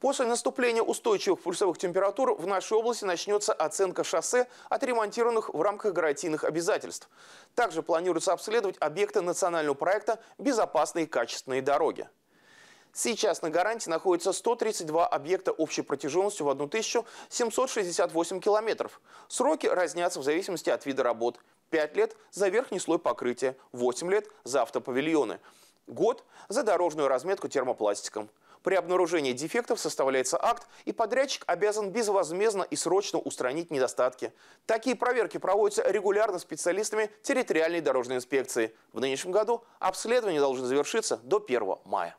После наступления устойчивых пульсовых температур в нашей области начнется оценка шоссе, отремонтированных в рамках гарантийных обязательств. Также планируется обследовать объекты национального проекта «Безопасные и качественные дороги». Сейчас на гарантии находится 132 объекта общей протяженностью в 1768 километров. Сроки разнятся в зависимости от вида работ. 5 лет за верхний слой покрытия, 8 лет за автопавильоны. Год за дорожную разметку термопластиком. При обнаружении дефектов составляется акт, и подрядчик обязан безвозмездно и срочно устранить недостатки. Такие проверки проводятся регулярно специалистами территориальной дорожной инспекции. В нынешнем году обследование должно завершиться до 1 мая.